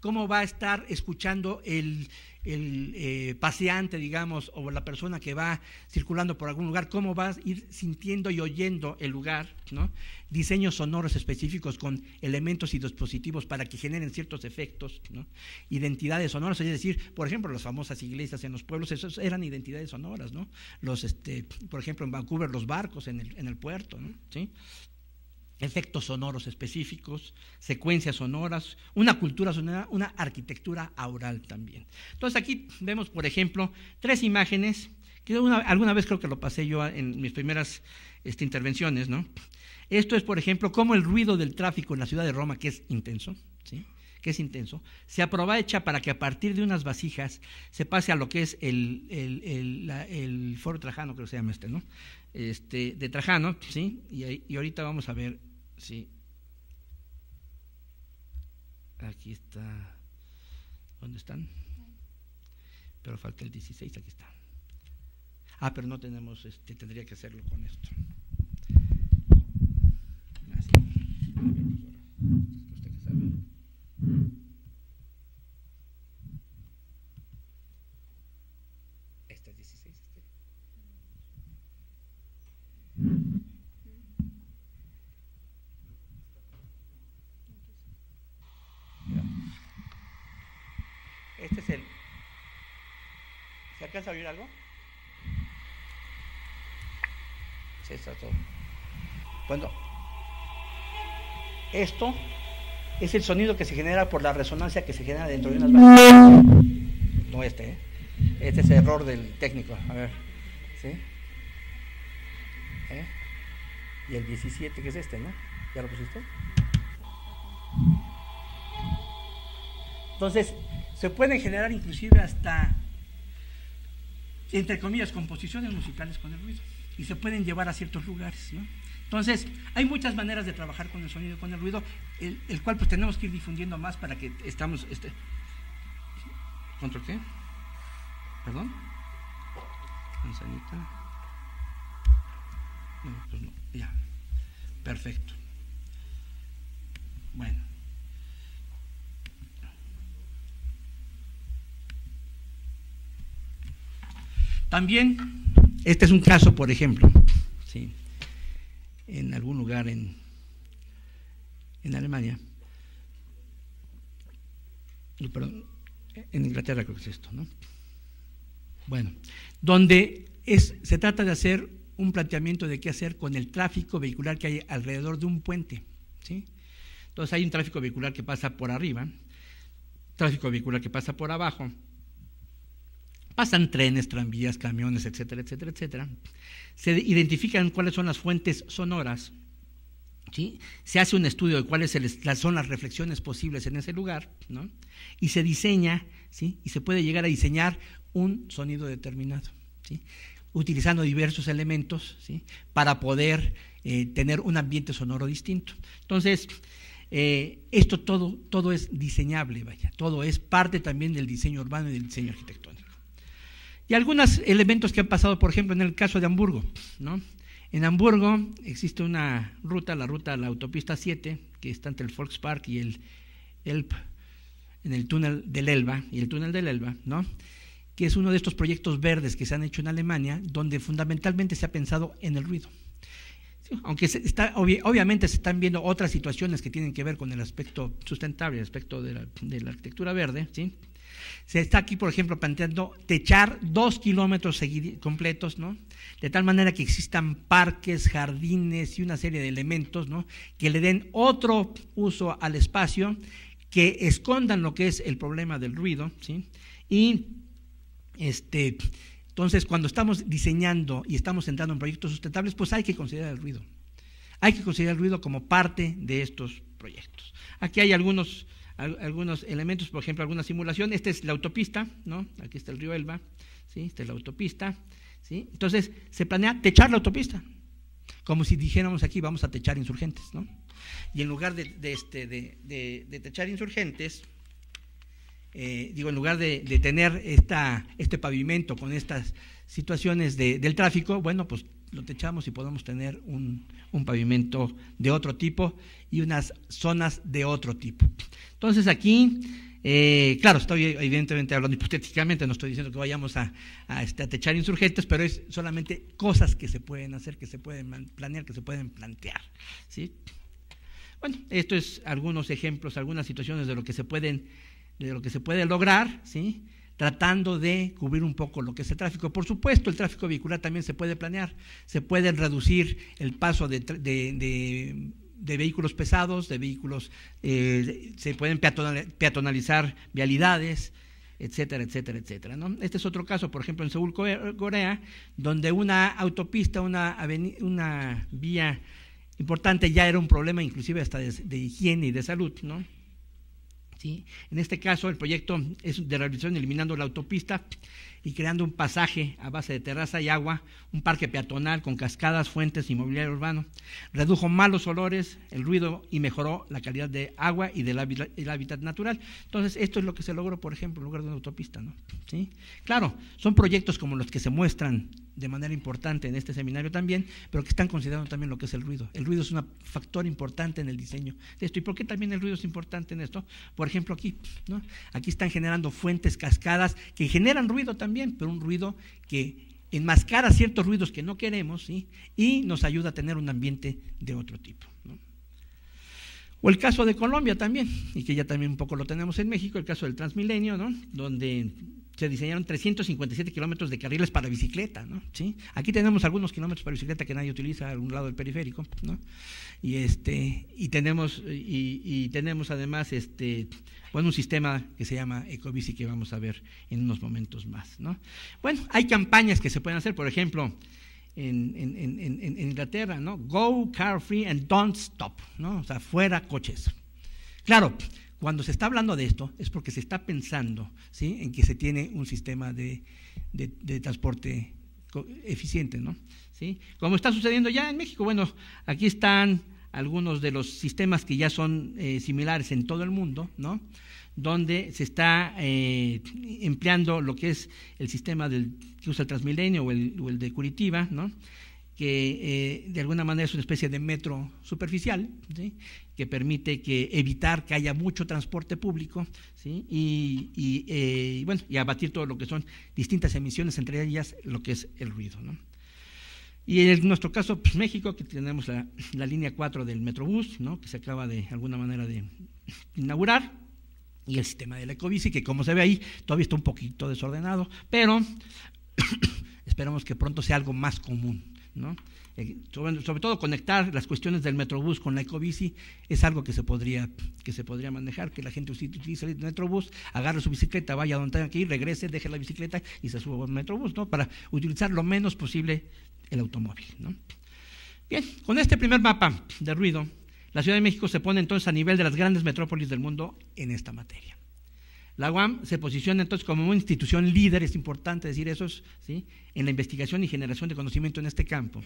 cómo va a estar escuchando el, el eh, paseante, digamos, o la persona que va circulando por algún lugar, cómo va a ir sintiendo y oyendo el lugar, ¿no? Diseños sonoros específicos con elementos y dispositivos para que generen ciertos efectos, ¿no? Identidades sonoras, es decir, por ejemplo, las famosas iglesias en los pueblos, esas eran identidades sonoras, ¿no? Los, este, por ejemplo, en Vancouver, los barcos en el, en el puerto, ¿no? ¿Sí? efectos sonoros específicos, secuencias sonoras, una cultura sonora, una arquitectura aural también. Entonces aquí vemos, por ejemplo, tres imágenes, que alguna vez creo que lo pasé yo en mis primeras este, intervenciones, ¿no? Esto es, por ejemplo, cómo el ruido del tráfico en la ciudad de Roma, que es intenso, ¿sí? que es intenso, se aprovecha para que a partir de unas vasijas se pase a lo que es el, foro Trajano, creo que se llama este, ¿no? Este, de Trajano, ¿sí? y ahorita vamos a ver Sí. Aquí está. ¿Dónde están? Pero falta el 16, aquí está. Ah, pero no tenemos, este, tendría que hacerlo con esto. Así. ¿Alcanza a oír algo? Sí, está todo. Bueno, esto es el sonido que se genera por la resonancia que se genera dentro de unas No este, ¿eh? Este es el error del técnico. A ver, ¿sí? ¿Eh? Y el 17, que es este, ¿no? ¿Ya lo pusiste? Entonces, se pueden generar inclusive hasta entre comillas, composiciones musicales con el ruido y se pueden llevar a ciertos lugares. Entonces, hay muchas maneras de trabajar con el sonido y con el ruido, el, cual pues tenemos que ir difundiendo más para que estamos... Este, control qué? ¿Perdón? Manzanita. No, pues no, ya. Perfecto. Bueno. También, este es un caso, por ejemplo, en algún lugar en, Alemania, en Inglaterra creo que es esto, ¿no? Bueno, donde se trata de hacer un planteamiento de qué hacer con el tráfico vehicular que hay alrededor de un puente, Entonces hay un tráfico vehicular que pasa por arriba, tráfico vehicular que pasa por abajo, Pasan trenes, tranvías, camiones, etcétera, etcétera, etcétera. Se identifican cuáles son las fuentes sonoras. ¿sí? Se hace un estudio de cuáles son las reflexiones posibles en ese lugar. ¿no? Y se diseña, ¿sí? y se puede llegar a diseñar un sonido determinado. utilizando diversos elementos para poder eh, tener un ambiente sonoro distinto. Entonces, eh, esto todo, todo es diseñable, vaya, todo es parte también del diseño urbano y del diseño arquitectónico. Y algunos elementos que han pasado, por ejemplo, en el caso de Hamburgo. ¿no? En Hamburgo existe una ruta, la ruta la autopista 7, que está entre el Volkspark y el Elb, en el túnel del Elba, y el túnel del Elba, ¿no? que es uno de estos proyectos verdes que se han hecho en Alemania, donde fundamentalmente se ha pensado en el ruido. Aunque está, obviamente se están viendo otras situaciones que tienen que ver con el aspecto sustentable, el aspecto de la, de la arquitectura verde, ¿sí? Se está aquí, por ejemplo, planteando techar dos kilómetros completos, ¿no? De tal manera que existan parques, jardines y una serie de elementos, Que le den otro uso al espacio, que escondan lo que es el problema del ruido, ¿sí? Y, este, entonces, cuando estamos diseñando y estamos entrando en proyectos sustentables, pues hay que considerar el ruido. Hay que considerar el ruido como parte de estos proyectos. Aquí hay algunos algunos elementos, por ejemplo, alguna simulación. Esta es la autopista, ¿no? Aquí está el río Elba, ¿sí? Esta es la autopista, ¿sí? Entonces, se planea techar la autopista, como si dijéramos aquí, vamos a techar insurgentes, ¿no? Y en lugar de, este, de, de, techar insurgentes, eh, digo, en lugar de, tener esta, este pavimento con estas situaciones del tráfico, bueno, pues lo techamos y podemos tener un, un, pavimento de otro tipo y unas zonas de otro tipo. Entonces aquí, eh, claro, estoy evidentemente hablando hipotéticamente, no estoy diciendo que vayamos a, este, a, techar insurgentes, pero es solamente cosas que se pueden hacer, que se pueden planear, que se pueden plantear. ¿sí? Bueno, esto es algunos ejemplos, algunas situaciones de lo que se pueden de lo que se puede lograr, ¿sí? tratando de cubrir un poco lo que es el tráfico. Por supuesto, el tráfico vehicular también se puede planear, se puede reducir el paso de, vehículos pesados, de vehículos, eh, se pueden peatonalizar vialidades, etcétera, etcétera, etcétera. ¿no? Este es otro caso, por ejemplo, en Seúl, Corea, donde una autopista, una, una vía importante ya era un problema inclusive hasta de, higiene y de salud, ¿no? En este caso, el proyecto es de rehabilitación eliminando la autopista y creando un pasaje a base de terraza y agua, un parque peatonal con cascadas, fuentes y mobiliario urbano. Redujo malos olores, el ruido y mejoró la calidad de agua y del hábitat natural. Entonces, esto es lo que se logró, por ejemplo, en lugar de una autopista. ¿no? ¿Sí? Claro, son proyectos como los que se muestran de manera importante en este seminario también, pero que están considerando también lo que es el ruido. El ruido es un factor importante en el diseño de esto. ¿Y por qué también el ruido es importante en esto? Por ejemplo, aquí, ¿no? Aquí están generando fuentes, cascadas, que generan ruido también, pero un ruido que enmascara ciertos ruidos que no queremos ¿sí? y nos ayuda a tener un ambiente de otro tipo. O el caso de Colombia también, y que ya también un poco lo tenemos en México, el caso del Transmilenio, ¿no? donde se diseñaron 357 kilómetros de carriles para bicicleta, ¿no? ¿Sí? Aquí tenemos algunos kilómetros para bicicleta que nadie utiliza a algún lado del periférico, ¿no? Y este y tenemos y, tenemos además este bueno, un sistema que se llama Ecobici que vamos a ver en unos momentos más, ¿no? Bueno, hay campañas que se pueden hacer, por ejemplo, en, Inglaterra, ¿no? Go car free and don't stop, ¿no? O sea, fuera coches. Claro, cuando se está hablando de esto es porque se está pensando ¿sí? en que se tiene un sistema de, transporte eficiente, ¿no? ¿Sí? Como está sucediendo ya en México, bueno, aquí están algunos de los sistemas que ya son eh, similares en todo el mundo, ¿no? Donde se está eh, empleando lo que es el sistema que usa el Transmilenio o el, o el de Curitiba, ¿no? que eh, de alguna manera es una especie de metro superficial, que permite que evitar que haya mucho transporte público ¿sí? Eh, y, bueno, y abatir todo lo que son distintas emisiones, entre ellas lo que es el ruido. Y en nuestro caso, pues, México, que tenemos la, línea 4 del Metrobús, que se acaba de alguna manera de inaugurar, y el sistema del ecobici, que como se ve ahí, todavía está un poquito desordenado, pero esperamos que pronto sea algo más común. Eh, sobre, todo conectar las cuestiones del Metrobús con la Ecobici es algo que se podría, que se podría manejar, que la gente utilice el Metrobús, agarre su bicicleta, vaya donde tenga que ir, regrese, deje la bicicleta y se suba al Metrobús, Para utilizar lo menos posible el automóvil, Bien, con este primer mapa de ruido, la Ciudad de México se pone entonces a nivel de las grandes metrópolis del mundo en esta materia. La UAM se posiciona entonces como una institución líder, es importante decir eso, ¿sí? en la investigación y generación de conocimiento en este campo.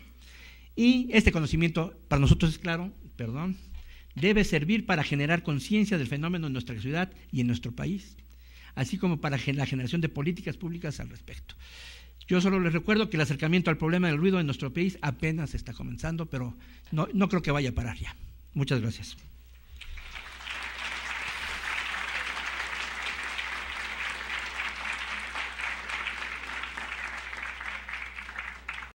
Y este conocimiento, para nosotros es claro, perdón, debe servir para generar conciencia del fenómeno en nuestra ciudad y en nuestro país, así como para la generación de políticas públicas al respecto. Yo solo les recuerdo que el acercamiento al problema del ruido en nuestro país apenas está comenzando, pero no creo que vaya a parar ya. Muchas gracias.